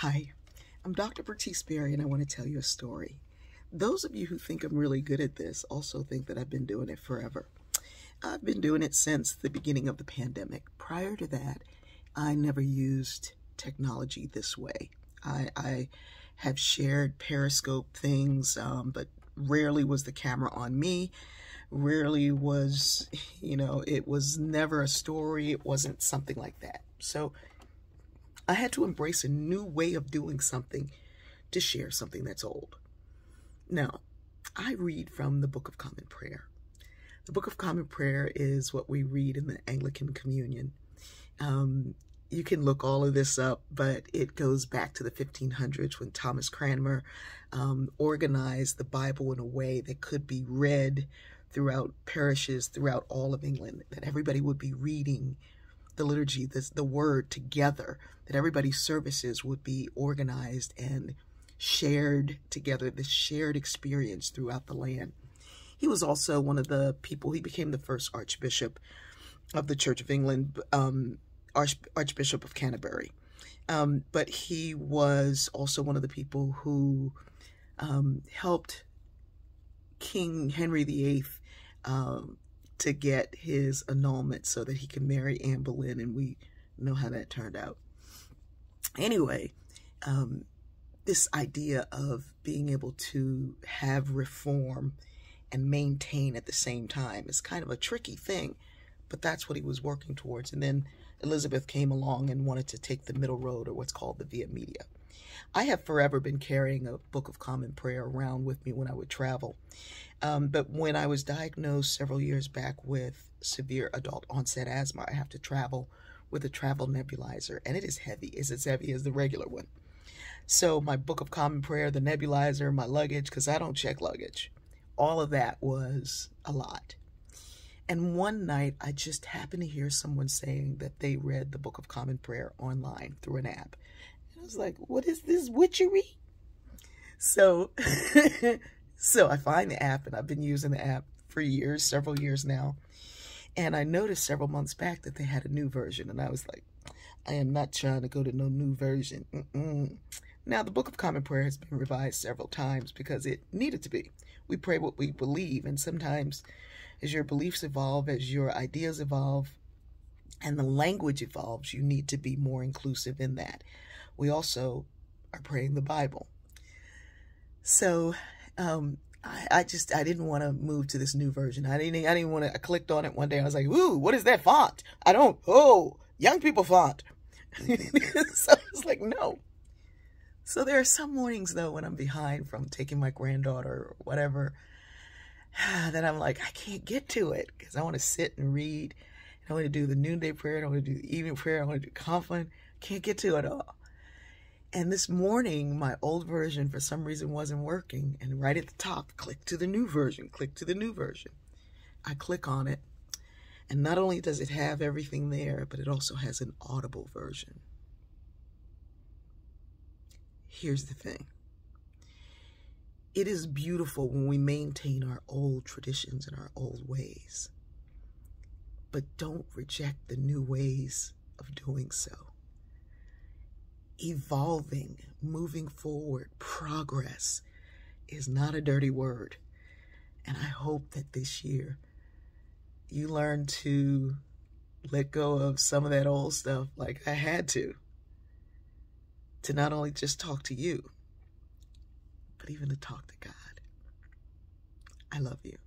Hi, I'm Dr. Bertice Berry, and I want to tell you a story. Those of you who think I'm really good at this also think that I've been doing it forever. I've been doing it since the beginning of the pandemic. Prior to that, I never used technology this way. I, I have shared Periscope things, um, but rarely was the camera on me. Rarely was, you know, it was never a story. It wasn't something like that. So, I had to embrace a new way of doing something to share something that's old. Now, I read from the Book of Common Prayer. The Book of Common Prayer is what we read in the Anglican Communion. Um, you can look all of this up, but it goes back to the 1500s when Thomas Cranmer um, organized the Bible in a way that could be read throughout parishes throughout all of England, that everybody would be reading the liturgy, this, the word together, that everybody's services would be organized and shared together, this shared experience throughout the land. He was also one of the people, he became the first Archbishop of the Church of England, um, Arch, Archbishop of Canterbury. Um, but he was also one of the people who um, helped King Henry VIII um, to get his annulment so that he can marry Anne Boleyn, and we know how that turned out. Anyway, um, this idea of being able to have reform and maintain at the same time is kind of a tricky thing, but that's what he was working towards. And then Elizabeth came along and wanted to take the middle road, or what's called the via media. I have forever been carrying a Book of Common Prayer around with me when I would travel. Um, but when I was diagnosed several years back with severe adult onset asthma, I have to travel with a travel nebulizer, and it is heavy. It's as heavy as the regular one. So my Book of Common Prayer, the nebulizer, my luggage, because I don't check luggage, all of that was a lot. And one night, I just happened to hear someone saying that they read the Book of Common Prayer online through an app was like, what is this witchery? So, so I find the app and I've been using the app for years, several years now. And I noticed several months back that they had a new version. And I was like, I am not trying to go to no new version. Mm -mm. Now, the Book of Common Prayer has been revised several times because it needed to be. We pray what we believe, and sometimes as your beliefs evolve, as your ideas evolve, and the language evolves, you need to be more inclusive in that we also are praying the Bible. So um, I, I, just I didn't want to move to this new version. I didn't I didn't want to. I clicked on it one day. I was like, "Ooh, what is that font? I don't. Oh, young people font." so I was like, "No." So there are some mornings though when I'm behind from taking my granddaughter or whatever, that I'm like, I can't get to it because I want to sit and read. And I want to do the noonday prayer. I want to do the evening prayer. I want to do confirmation. Can't get to it all. And this morning, my old version, for some reason, wasn't working. And right at the top, click to the new version, click to the new version. I click on it. And not only does it have everything there, but it also has an audible version. Here's the thing it is beautiful when we maintain our old traditions and our old ways, but don't reject the new ways of doing so evolving, moving forward, progress is not a dirty word. And I hope that this year you learn to let go of some of that old stuff like I had to, to not only just talk to you, but even to talk to God. I love you.